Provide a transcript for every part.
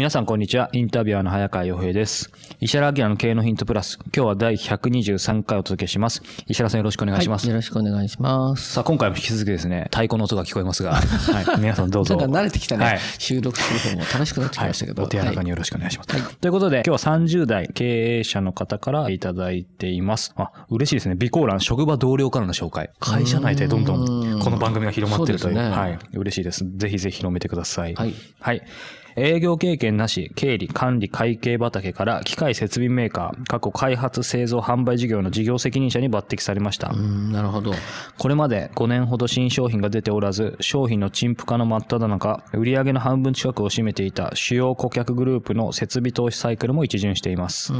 皆さん、こんにちは。インタビュアーの早川洋平です。石原明の経営のヒントプラス。今日は第123回お届けします。石原さん、よろしくお願いします、はい、よろしくお願いします。さあ、今回も引き続きですね、太鼓の音が聞こえますが、はい、皆さんどうぞ。なんか慣れてきたね、はい、収録する方も楽しくなってきましたけど。お手柔らかによろしくお願いします。ということで、今日は30代経営者の方からいただいています。あ、嬉しいですね。備考欄、職場同僚からの紹介。会社内でどんどんこの番組が広まってるという。うね、はい。嬉しいです。ぜひぜひ広めてください。はい。はい営業経験なし、経理、管理、会計畑から機械設備メーカー、過去開発、製造、販売事業の事業責任者に抜擢されました。なるほど。これまで5年ほど新商品が出ておらず、商品の陳腐化の真っ只中、売上の半分近くを占めていた主要顧客グループの設備投資サイクルも一巡しています。組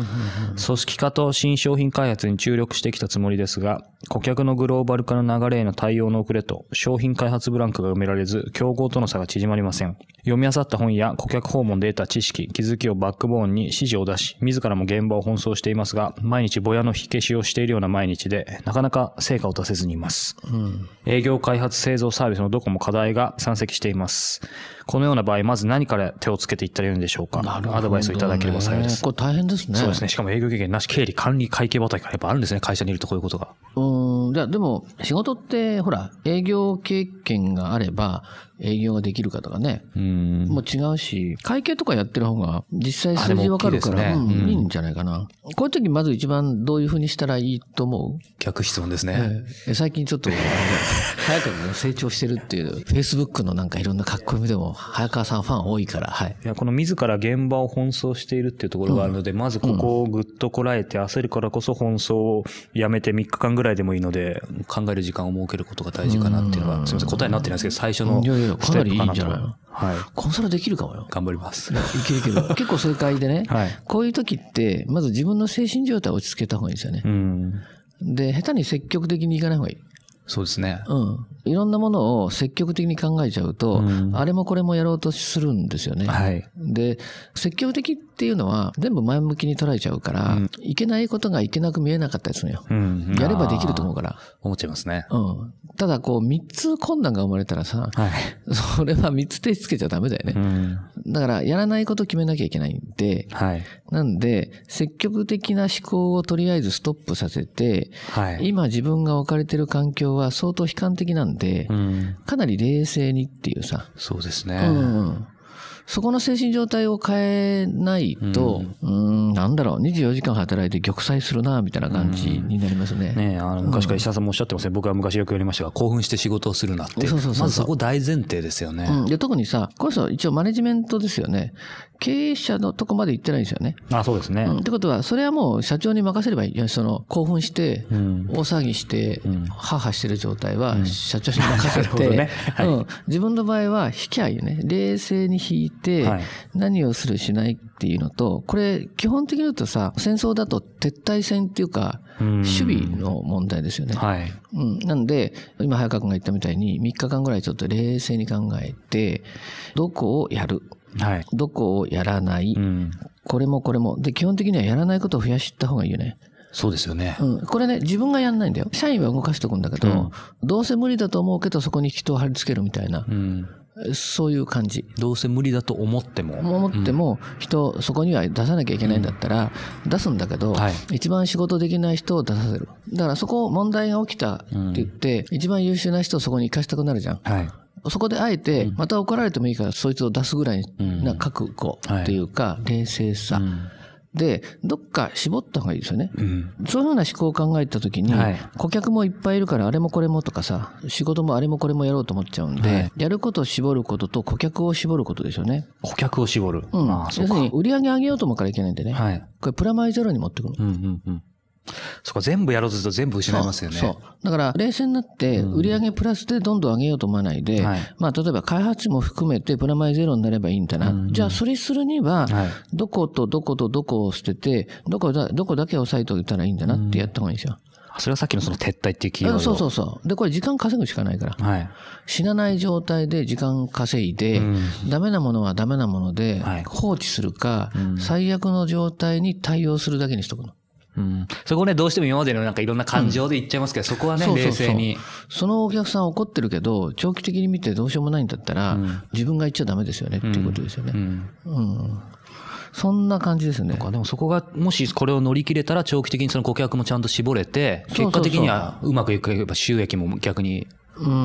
織化と新商品開発に注力してきたつもりですが、顧客のグローバル化の流れへの対応の遅れと、商品開発ブランクが埋められず、競合との差が縮まりません。読み漁った本や顧顧客訪問で得た知識、気づきをバックボーンに指示を出し、自らも現場を奔走していますが、毎日ぼやの火消しをしているような毎日で、なかなか成果を出せずにいます。うん、営業開発製造サービスのどこも課題が山積しています。このような場合、まず何から手をつけていったらよいんでしょうか。なるほど、ね、アドバイスをいただければ幸いです。これ大変ですね。そうですね。しかも営業経験なし、経理、管理、会計畑からやっぱあるんですね。会社にいるとこういうことが。うん。じゃあでも、仕事って、ほら、営業経験があれば、営業ができるかとかね、うん、もう違うし、会計とかやってる方が実際数字わかるから、いねうん、いいんじゃないかな。こういう時まず一番どういうふうにしたらいいと思う逆質問ですね。えー、最近ちょっと、早川が成長してるっていう、Facebook のなんかいろんな書き込みでも、早川さんファン多いから、はい。いや、この自ら現場を奔走しているっていうところがあるので、うん、まずここをぐっとこらえて焦るからこそ奔走をやめて3日間ぐらいでもいいので、考える時間を設けることが大事かなっていうのは、すみません、答えになってないですけど、最初の。いやいやや、かなりいいんじゃないはい。コンサルできるかもよ。頑張ります。いけるけど、結構正解でね、はい、こういう時って、まず自分の精神状態を落ち着けた方がいいですよね。うん。で、下手に積極的にいかない方がいい。そうですね。うん。いろんなものを積極的に考えちゃうと、うん、あれもこれもやろうとするんですよね。はい。で、積極的っていうのは全部前向きに捉えちゃうから、うん、いけないことがいけなく見えなかったりするよ。うん。やればできると思うから。思っちゃいますね。うん。ただこう、3つ困難が生まれたらさ、はい。それは3つ手つけちゃダメだよね。うん。だから、やらないこと決めなきゃいけないんで、はい。なんで、積極的な思考をとりあえずストップさせて、はい。今自分が置かれてる環境はは相当悲観的なんで、うん、かなり冷静にっていうさ。そうですね。うん、そこの精神状態を変えないと、うん、ん、なんだろう、24時間働いて玉砕するな、みたいな感じになりますね。うん、ねあの昔から石田さんもおっしゃってますね。うん、僕は昔よく言われましたが、興奮して仕事をするなって。そうそうそうまずそこ大前提ですよね。うん、で特にさ、これさ、一応マネジメントですよね。経営者のとこまで行ってないんですよね。あ、そうですね。うん、ってことは、それはもう社長に任せればいい。その、興奮して、大騒ぎして、母してる状態は、社長に任せて、ねはい、自分の場合は引き合いね。冷静に引いて、はい、何をするしないっていうのと、これ、基本的に言うとさ、戦争だと撤退戦っていうか、守備の問題ですよね。はい、うん、なので、今、早川君が言ったみたいに、3日間ぐらいちょっと冷静に考えて、どこをやる、はい、どこをやらない、うん、これもこれも。で、基本的にはやらないことを増やした方がいいよね。そうですよね、うん。これね、自分がやんないんだよ。社員は動かしておくんだけど、うん、どうせ無理だと思うけど、そこに人を貼り付けるみたいな。うんそういう感じ。どうせ無理だと思っても。思っても、人、そこには出さなきゃいけないんだったら、出すんだけど、一番仕事できない人を出させる。だからそこ問題が起きたって言って、一番優秀な人をそこに行かしたくなるじゃん。そこであえて、また怒られてもいいから、そいつを出すぐらいな覚悟っていうか、冷静さ。で、どっか絞った方がいいですよね。うん、そういうふうな思考を考えたときに、はい、顧客もいっぱいいるから、あれもこれもとかさ、仕事もあれもこれもやろうと思っちゃうんで、はい、やることを絞ることと顧客を絞ることですよね。顧客を絞る。うん。要するに、売り上げ上げようと思うからいけないんでね。はい、これ、プラマイゼロに持ってくる。うんうんうんそこ全部やろうとすると全部失いますよね。そう。だから、冷静になって、売上プラスでどんどん上げようと思わないで、まあ、例えば開発も含めてプラマイゼロになればいいんだな。じゃあ、それするには、どことどことどこを捨てて、どこだ、どこだけ押さえておいたらいいんだなってやった方がいいですよ。それはさっきのその撤退っていうそうそうそう。で、これ時間稼ぐしかないから。はい、死なない状態で時間稼いで、うん、ダメなものはダメなもので、放置するか、はいうん、最悪の状態に対応するだけにしとくの。うん、そこね、どうしても今までのなんかいろんな感情で言っちゃいますけど、うん、そこはねそうそうそう、冷静に。そのお客さん怒ってるけど、長期的に見てどうしようもないんだったら、うん、自分が言っちゃダメですよね、っていうことですよね。うん。うんそんな感じですね。でもそこが、もしこれを乗り切れたら、長期的にその顧客もちゃんと絞れて、結果的にはうまくいくば収益も逆に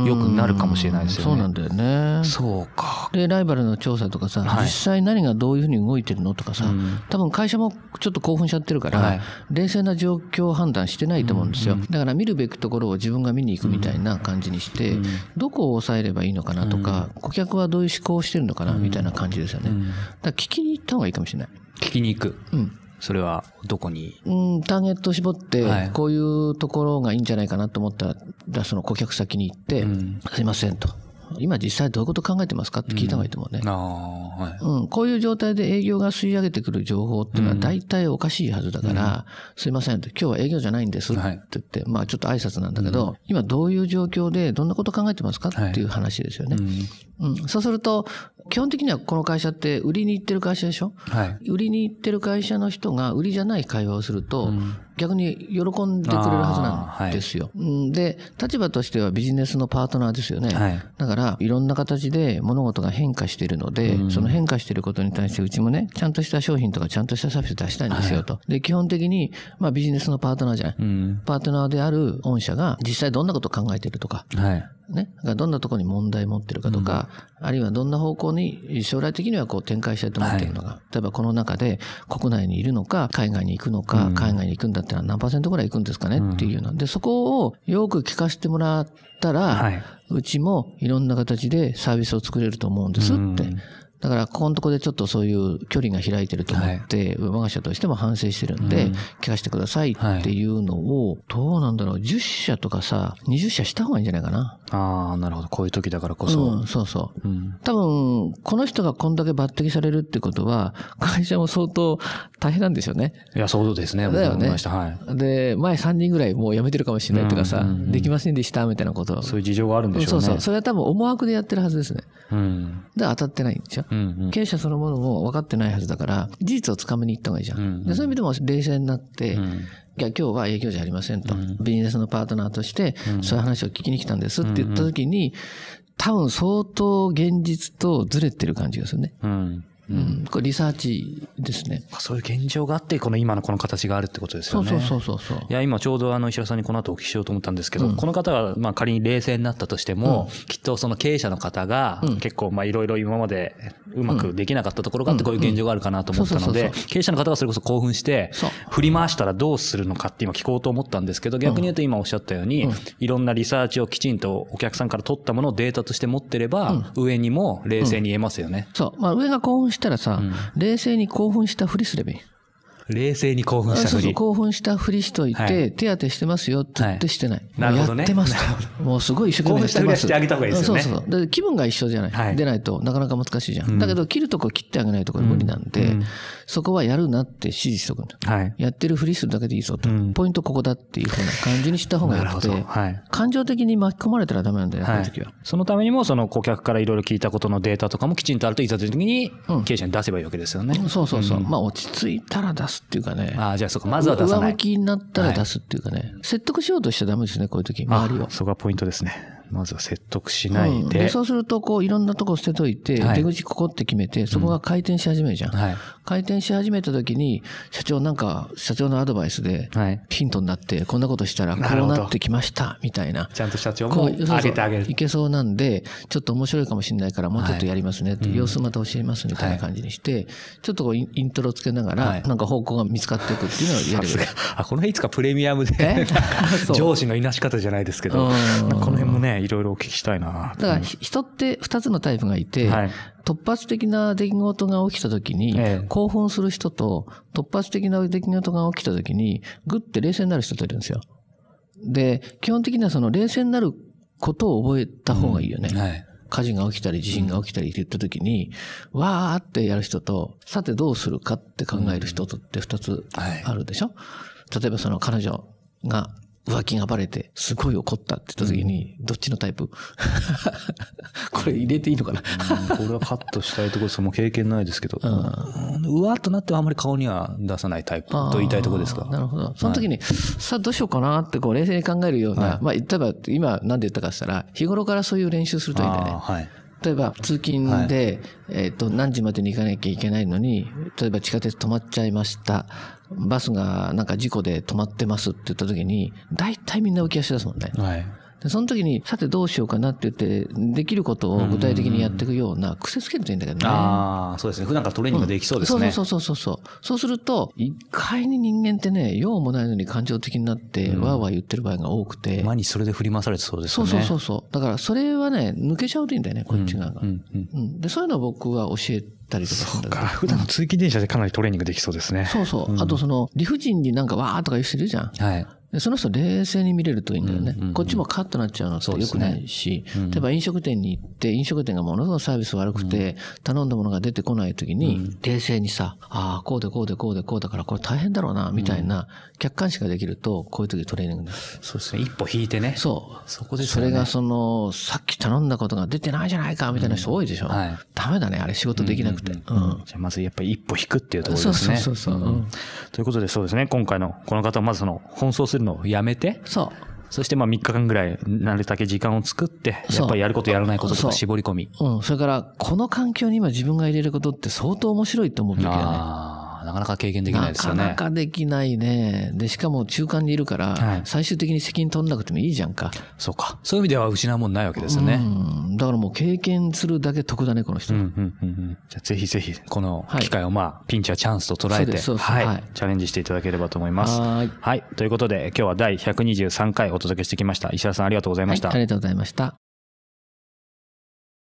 よくなるかもしれないですよね。そうなんだよね。そうか。で、ライバルの調査とかさ、はい、実際何がどういうふうに動いてるのとかさ、ん、多分会社もちょっと興奮しちゃってるから、はい、冷静な状況判断してないと思うんですよ。だから見るべきところを自分が見に行くみたいな感じにして、どこを抑えればいいのかなとか、顧客はどういう思考をしてるのかなみたいな感じですよね。だから聞きに行った方がいいかもしれない。聞きに行く。うん。それはどこにうん、ターゲットを絞って、こういうところがいいんじゃないかなと思ったら、その顧客先に行って、うん、すいませんと。今実際どういうこと考えてますかって聞いた方がいいと思うね。うん、はいうん、こういう状態で営業が吸い上げてくる情報っていうのは大体おかしいはずだから、うん、すいませんと、今日は営業じゃないんですって言って、はい、まあちょっと挨拶なんだけど、うん、今どういう状況でどんなこと考えてますかっていう話ですよね。うん、そうすると、基本的にはこの会社って売りに行ってる会社でしょ、はい、売りに行ってる会社の人が売りじゃない会話をすると、うん、逆に喜んでくれるはずなんですよ。はい、で、立場としてはビジネスのパートナーですよね。はい、だから、いろんな形で物事が変化しているので、うん、その変化していることに対して、うちもね、ちゃんとした商品とか、ちゃんとしたサービス出したいんですよと。はい、で、基本的に、まあ、ビジネスのパートナーじゃない。うん、パートナーである御社が、実際どんなことを考えてるとか、ね、どんなところに問題持ってるかとか、うん、あるいはどんな方向に将来的にはこう展開したいと思ってるのが、例えばこの中で国内にいるのか、海外に行くのか、海外に行くんだってのは何パーセントぐらいいくんですかねっていうの。で、そこをよく聞かせてもらったら、うちもいろんな形でサービスを作れると思うんですって。だから、ここのとこでちょっとそういう距離が開いてると思って、我が社としても反省してるんで、聞かせてくださいっていうのを、どうなんだろう、10社とかさ、20社した方がいいんじゃないかな。ああ、なるほど。こういう時だからこそ。うん、そうそう。うん、多分、この人がこんだけ抜擢されるってことは、会社も相当大変なんですよね。いや、そうですね。だよね。はい、で、前3人ぐらいもう辞めてるかもしれないとかさ、うできませんでしたみたいなこと。そういう事情があるんでしょうね。そうそう。それは多分思惑でやってるはずですね。うん。で、当たってないんでしょ。経営者そのものも分かってないはずだから、事実をつかみに行った方がいいじゃん。うんうん、でそういう意味でも冷静になって、うんいや、今日は営業じゃありませんと。うん、ビジネスのパートナーとして、そういう話を聞きに来たんですって言った時に、多分相当現実とずれてる感じがするね。うんうん、これリサーチですね。そういう現状があって、この今のこの形があるってことですよね。そうそうそうそういや、今ちょうどあの石原さんにこの後お聞きしようと思ったんですけど、うん、この方はまあ仮に冷静になったとしても、うん、きっとその経営者の方が、結構まあいろいろ今までうまくできなかったところがあって、こういう現状があるかなと思ったので、経営者の方がそれこそ興奮して、振り回したらどうするのかって今聞こうと思ったんですけど、逆に言うと今おっしゃったように、いろんなリサーチをきちんとお客さんから取ったものをデータとして持ってれば、上にも冷静に言えますよね。そう。まあ上が興奮したらさ、冷静に興奮したふりすればいい。冷静に興奮したふり。そうそう、興奮したふりしといて、はい、手当てしてますよって言ってしてない。はい、なるほどね。やってますもうすごい一生懸命してます。興奮してあげた方がいいですよね。そうそう。気分が一緒じゃない。はい、でないとなかなか難しいじゃん。うん、だけど、切るとこ切ってあげないとこ無理なんで、うん、そこはやるなって指示しとくんだ。はい、やってるふりするだけでいいぞと。うん、ポイントここだっていうふうな感じにした方がよくて、はい、感情的に巻き込まれたらダメなんだよ、この時は。そのためにも、その顧客からいろいろ聞いたことのデータとかもきちんとあるといざという時に、経営者に出せばいいわけですよね。そうそうそう。まあ、落ち着いたら出す。すっていうかね。ああ、じゃあそこ、まずは出さない。上向きになったら出すっていうかね、はい、説得しようとしちゃダメですね、こういう時、周りを。そこがポイントですね。まずは説得しないで。うん、でそうすると、こう、いろんなとこ捨てといて、はい、出口ここって決めて、そこが回転し始めるじゃん。うんはい、回転し始めた時に、社長なんか、社長のアドバイスで、ヒントになって、こんなことしたら、こうなってきました、みたいな。ちゃんと社長も上げてあげる。いけそうなんで、ちょっと面白いかもしれないから、もうちょっとやりますね、はい、様子また教えますみたいな感じにして、ちょっとこう、イントロつけながら、なんか方向が見つかっていくっていうのをやる。あ、この辺いつかプレミアムで上司のいなし方じゃないですけど、この辺もね、いろいろお聞きしたいな。だから、人って二つのタイプがいて、はい、突発的な出来事が起きた時に、興奮する人と、突発的な出来事が起きた時に、ぐって冷静になる人といるんですよ。で、基本的にはその冷静になることを覚えた方がいいよね。うん、はい火事が起きたり地震が起きたりって言った時に、うん、わーってやる人と、さてどうするかって考える人とって二つあるでしょ、うんはい、例えばその彼女が浮気がバレて、すごい怒ったって言った時に、どっちのタイプ これ入れていいのかなこれはカットしたいところです。もう経験ないですけど。うん、うわっとなってはあんまり顔には出さないタイプと言いたいところですか。なるほど。その時に、はい、さあどうしようかなってこう冷静に考えるような、はい、まあ、例えば今なんで言ったかしたら、日頃からそういう練習するといいんだよね。はい。例えば通勤で、えっ、と、何時までに行かなきゃいけないのに、例えば地下鉄止まっちゃいました。バスがなんか事故で止まってますって言った時に、大体みんな浮き足出すもんね。はい。で、その時に、さてどうしようかなって言って、できることを具体的にやっていくような癖つけるといいんだけどね。ああ、そうですね。普段からトレーニングできそうですね。うん、そうそうそうそう。そうすると、一回に人間ってね、用もないのに感情的になって、わーわー言ってる場合が多くて。間にそれで振り回されてそうですね。そうそうそう。だから、それはね、抜けちゃうといいんだよね、こっち側が。うん、で、そういうのを僕は教えて、たりとかそうか。普段の通勤電車でかなりトレーニングできそうですね。そうそう。あとその、理不尽になんかわーとか言う人いるじゃん。はい。その人冷静に見れるといいんだよね。こっちもカッとなっちゃうのってよくないし、ね、例えば飲食店に行って、飲食店がものすごくサービス悪くて、頼んだものが出てこない時に、冷静にさ、ああ、こうでこうでこうでこうだからこれ大変だろうな、みたいな客観視ができると、こういう時トレーニングそうですね。一歩引いてね。そう。そこで、ね、それがその、さっき頼んだことが出てないじゃないか、みたいな人多いでしょ。うんはい、ダメだね、あれ仕事できなくて。じゃあまずやっぱり一歩引くっていうところですね。そうそうそうそう。ということでそうですね、今回のこの方まずその、奔走するのをやめて、そう。そしてまあ3日間ぐらい、なるだけ時間を作って、やっぱりやることやらないこととか絞り込み。ううん。それから、この環境に今自分が入れることって相当面白いと思うべきだね。なかなか経験できないですよね。なかなかできないね。で、しかも中間にいるから、最終的に責任取らなくてもいいじゃんか。そうか。そういう意味では失うもんないわけですよね。うん。だからもう経験するだけ得だね、この人。うんうんうん。じゃあぜひぜひ、この機会をまあ、はい、ピンチはチャンスと捉えて、はい、はい、チャレンジしていただければと思います。はいはい。ということで、今日は第123回お届けしてきました。石田さんありがとうございました。ありがとうございました。